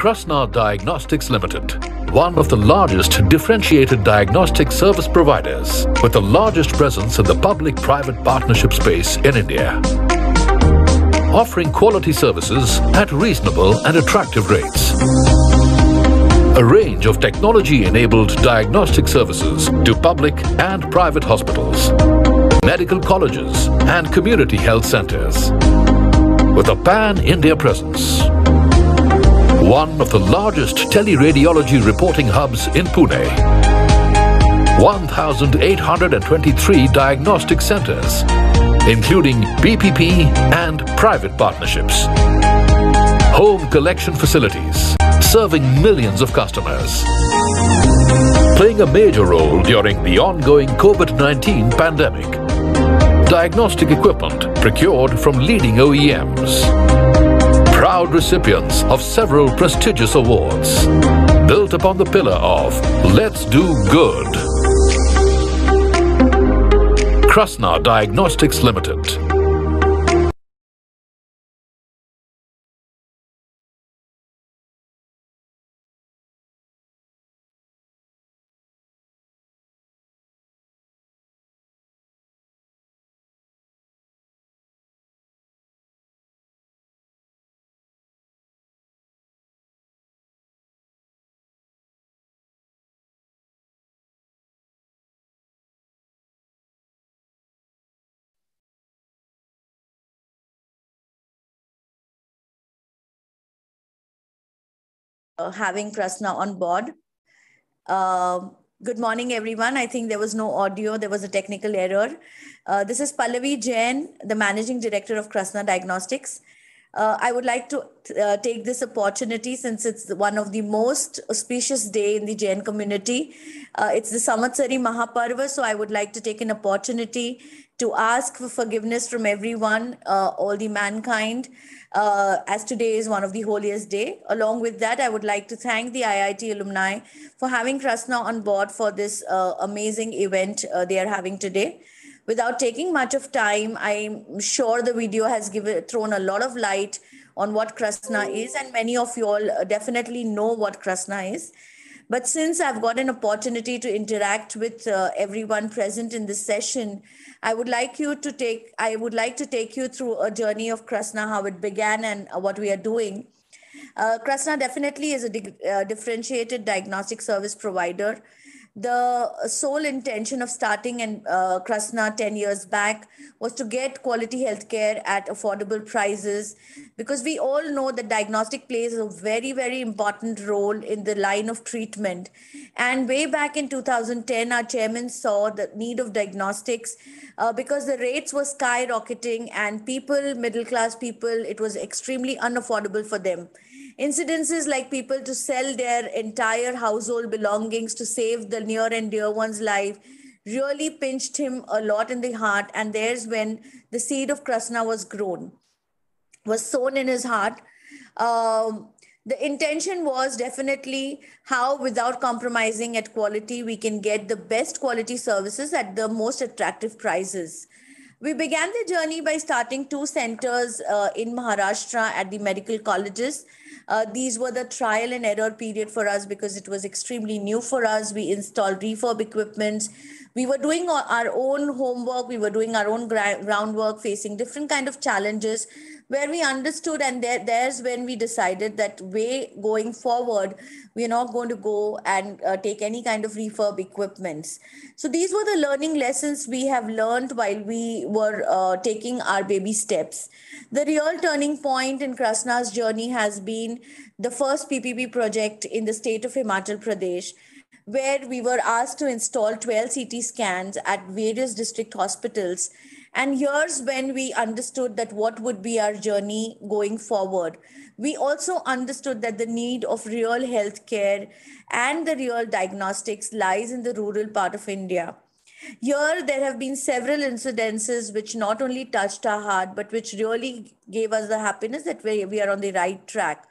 Krasnar Diagnostics Limited, one of the largest differentiated diagnostic service providers with the largest presence in the public-private partnership space in India. Offering quality services at reasonable and attractive rates. A range of technology-enabled diagnostic services to public and private hospitals, medical colleges and community health centers with a pan-India presence one of the largest teleradiology reporting hubs in Pune. 1,823 diagnostic centers, including BPP and private partnerships. Home collection facilities, serving millions of customers. Playing a major role during the ongoing COVID-19 pandemic. Diagnostic equipment procured from leading OEMs proud recipients of several prestigious awards. Built upon the pillar of Let's Do Good. Krasna Diagnostics Limited Uh, having Krasna on board. Um, good morning, everyone. I think there was no audio. There was a technical error. Uh, this is Pallavi Jain, the Managing Director of Krasna Diagnostics. Uh, I would like to uh, take this opportunity since it's one of the most auspicious day in the Jain community. Uh, it's the Samatsari Mahaparva, so I would like to take an opportunity to ask for forgiveness from everyone, uh, all the mankind, uh, as today is one of the holiest day. Along with that, I would like to thank the IIT alumni for having Krasna on board for this uh, amazing event they are having today without taking much of time, I'm sure the video has given thrown a lot of light on what Krishna is, and many of you all uh, definitely know what Krishna is. But since I've got an opportunity to interact with uh, everyone present in this session, I would like you to take I would like to take you through a journey of Krishna, how it began, and uh, what we are doing. Uh, definitely is a uh, differentiated diagnostic service provider the sole intention of starting and uh, Krasna 10 years back was to get quality healthcare at affordable prices because we all know that diagnostic plays a very, very important role in the line of treatment. And way back in 2010, our chairman saw the need of diagnostics uh, because the rates were skyrocketing and people, middle class people, it was extremely unaffordable for them. Incidences like people to sell their entire household belongings to save the near and dear one's life really pinched him a lot in the heart. And there's when the seed of Krishna was grown, was sown in his heart. Um, the intention was definitely how without compromising at quality we can get the best quality services at the most attractive prices we began the journey by starting two centers uh, in Maharashtra at the medical colleges. Uh, these were the trial and error period for us because it was extremely new for us. We installed refurb equipment. We were doing our own homework. We were doing our own groundwork, facing different kind of challenges where we understood and there, there's when we decided that way going forward we're not going to go and uh, take any kind of refurb equipments so these were the learning lessons we have learned while we were uh, taking our baby steps the real turning point in krasna's journey has been the first ppp project in the state of himachal pradesh where we were asked to install 12 ct scans at various district hospitals and here's when we understood that what would be our journey going forward. We also understood that the need of real healthcare and the real diagnostics lies in the rural part of India. Here, there have been several incidences which not only touched our heart, but which really gave us the happiness that we, we are on the right track.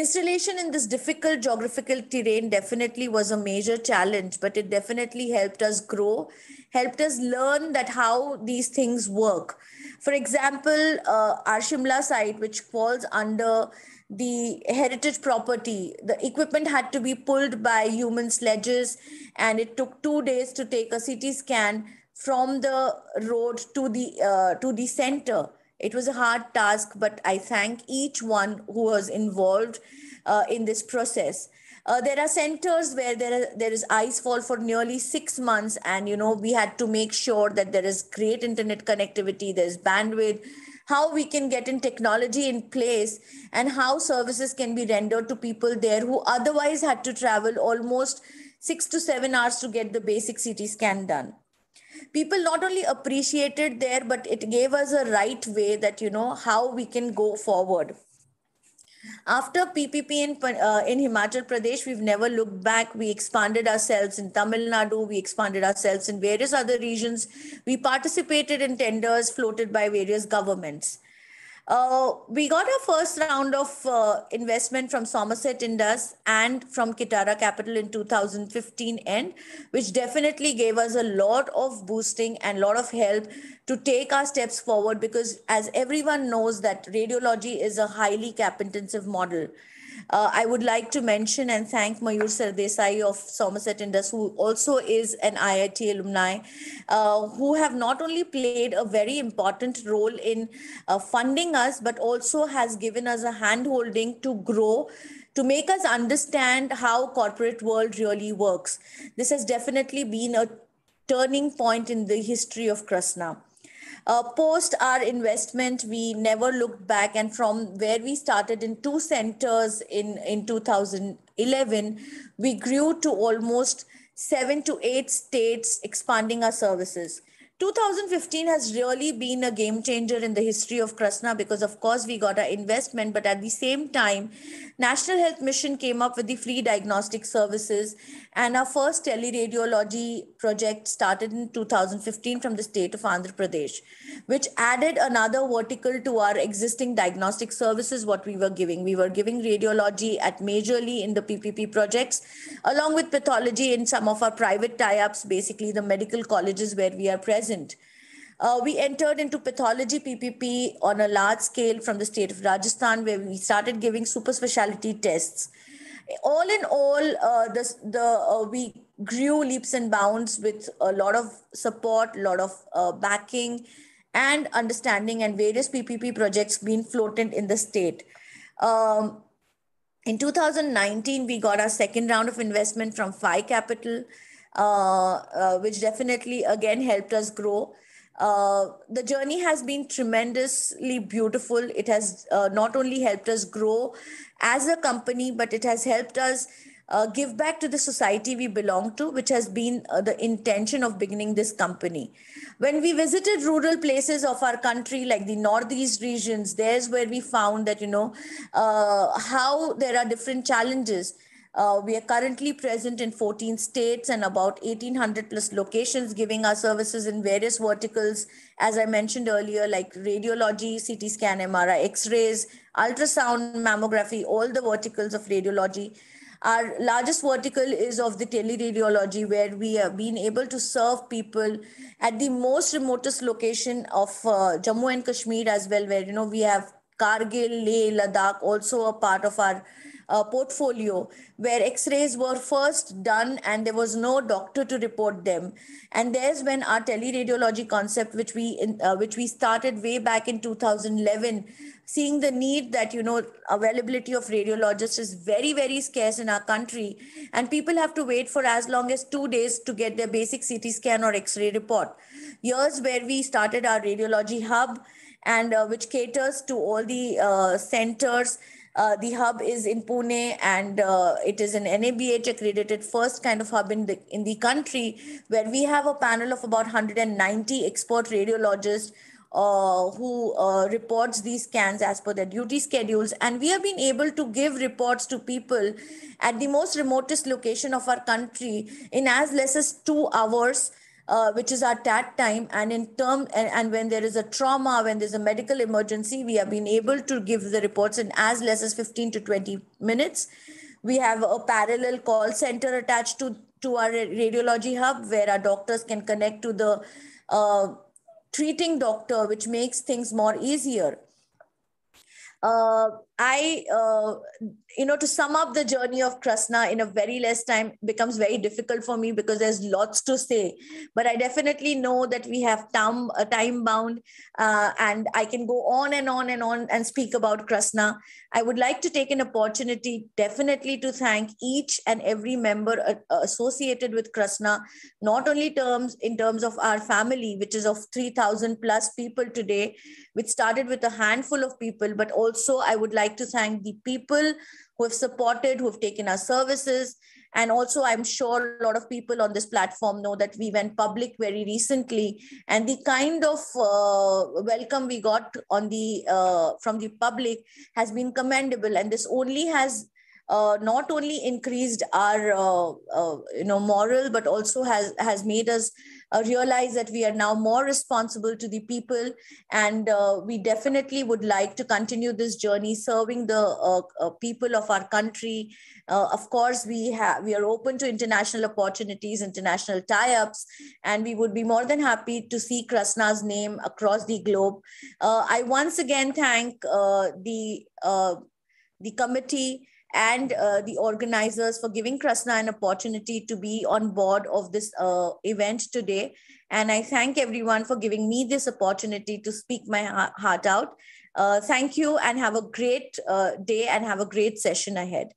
Installation in this difficult geographical terrain definitely was a major challenge, but it definitely helped us grow, helped us learn that how these things work. For example, uh, our Shimla site, which falls under the heritage property, the equipment had to be pulled by human sledges, and it took two days to take a CT scan from the road to the uh, to the center it was a hard task, but I thank each one who was involved uh, in this process. Uh, there are centers where there, there is ice fall for nearly six months, and you know we had to make sure that there is great internet connectivity, there's bandwidth, how we can get in technology in place, and how services can be rendered to people there who otherwise had to travel almost six to seven hours to get the basic CT scan done people not only appreciated there but it gave us a right way that you know how we can go forward after PPP in, uh, in Himachal Pradesh, we've never looked back. We expanded ourselves in Tamil Nadu. We expanded ourselves in various other regions. We participated in tenders floated by various governments. Uh, we got our first round of uh, investment from Somerset Indus and from Kitara Capital in 2015 end, which definitely gave us a lot of boosting and lot of help to take our steps forward because as everyone knows that radiology is a highly cap intensive model. Uh, I would like to mention and thank Mayur Sardesai of Somerset Indus, who also is an IIT alumni, uh, who have not only played a very important role in uh, funding us, but also has given us a handholding to grow to make us understand how corporate world really works this has definitely been a turning point in the history of krishna uh, post our investment, we never looked back. And from where we started in two centers in, in 2011, we grew to almost seven to eight states expanding our services. 2015 has really been a game changer in the history of Krasna because, of course, we got our investment, but at the same time, National Health Mission came up with the free diagnostic services, and our first teleradiology project started in 2015 from the state of Andhra Pradesh, which added another vertical to our existing diagnostic services. What we were giving, we were giving radiology at majorly in the PPP projects, along with pathology in some of our private tie-ups, basically the medical colleges where we are present present. Uh, we entered into pathology PPP on a large scale from the state of Rajasthan, where we started giving super specialty tests. All in all, uh, the, the uh, we grew leaps and bounds with a lot of support, a lot of uh, backing, and understanding, and various PPP projects being floated in the state. Um, in 2019, we got our second round of investment from FI Capital. Uh, uh, which definitely again helped us grow. Uh, the journey has been tremendously beautiful. It has uh, not only helped us grow as a company, but it has helped us uh, give back to the society we belong to, which has been uh, the intention of beginning this company. When we visited rural places of our country, like the Northeast regions, there's where we found that, you know, how there are different challenges uh, we are currently present in 14 states and about 1800 plus locations giving our services in various verticals, as I mentioned earlier, like radiology, CT scan, MRI, X-rays, ultrasound, mammography, all the verticals of radiology. Our largest vertical is of the teleradiology, where we have been able to serve people at the most remotest location of uh, Jammu and Kashmir as well, where you know we have Kargil, Leh, Ladakh, also a part of our uh, portfolio where x-rays were first done and there was no doctor to report them and there's when our teleradiology concept which we in, uh, which we started way back in 2011 seeing the need that you know availability of radiologists is very very scarce in our country and people have to wait for as long as 2 days to get their basic ct scan or x-ray report years where we started our radiology hub and uh, which caters to all the uh, centers uh, the hub is in Pune and uh, it is an NABH accredited first kind of hub in the, in the country where we have a panel of about 190 expert radiologists uh, who uh, reports these scans as per their duty schedules. And we have been able to give reports to people at the most remotest location of our country in as less as two hours uh, which is our TAT time. And in term, and, and, when there is a trauma, when there's a medical emergency, we have been able to give the reports in as less as 15 to 20 minutes. We have a parallel call center attached to, to our radiology hub where our doctors can connect to the uh, treating doctor, which makes things more easier. Uh, I, uh, you know, to sum up the journey of Krasna in a very less time becomes very difficult for me because there's lots to say. But I definitely know that we have time, uh, time bound, uh, and I can go on and on and on and speak about Krasna. I would like to take an opportunity definitely to thank each and every member uh, associated with Krasna, not only terms in terms of our family, which is of 3,000 plus people today, which started with a handful of people, but also I would like like to thank the people who have supported, who have taken our services. And also, I'm sure a lot of people on this platform know that we went public very recently, and the kind of uh, welcome we got on the uh, from the public has been commendable. And this only has uh, not only increased our uh, uh, you know moral, but also has has made us uh, realize that we are now more responsible to the people. And uh, we definitely would like to continue this journey serving the uh, uh, people of our country. Uh, of course, we, have we are open to international opportunities, international tie ups, and we would be more than happy to see Krasna's name across the globe. I once again thank the the committee and uh, the organizers for giving Krasna an opportunity to be on board of this uh, event today. And I thank everyone for giving me this opportunity to speak my heart out. Uh, thank you and have a great uh, day and have a great session ahead.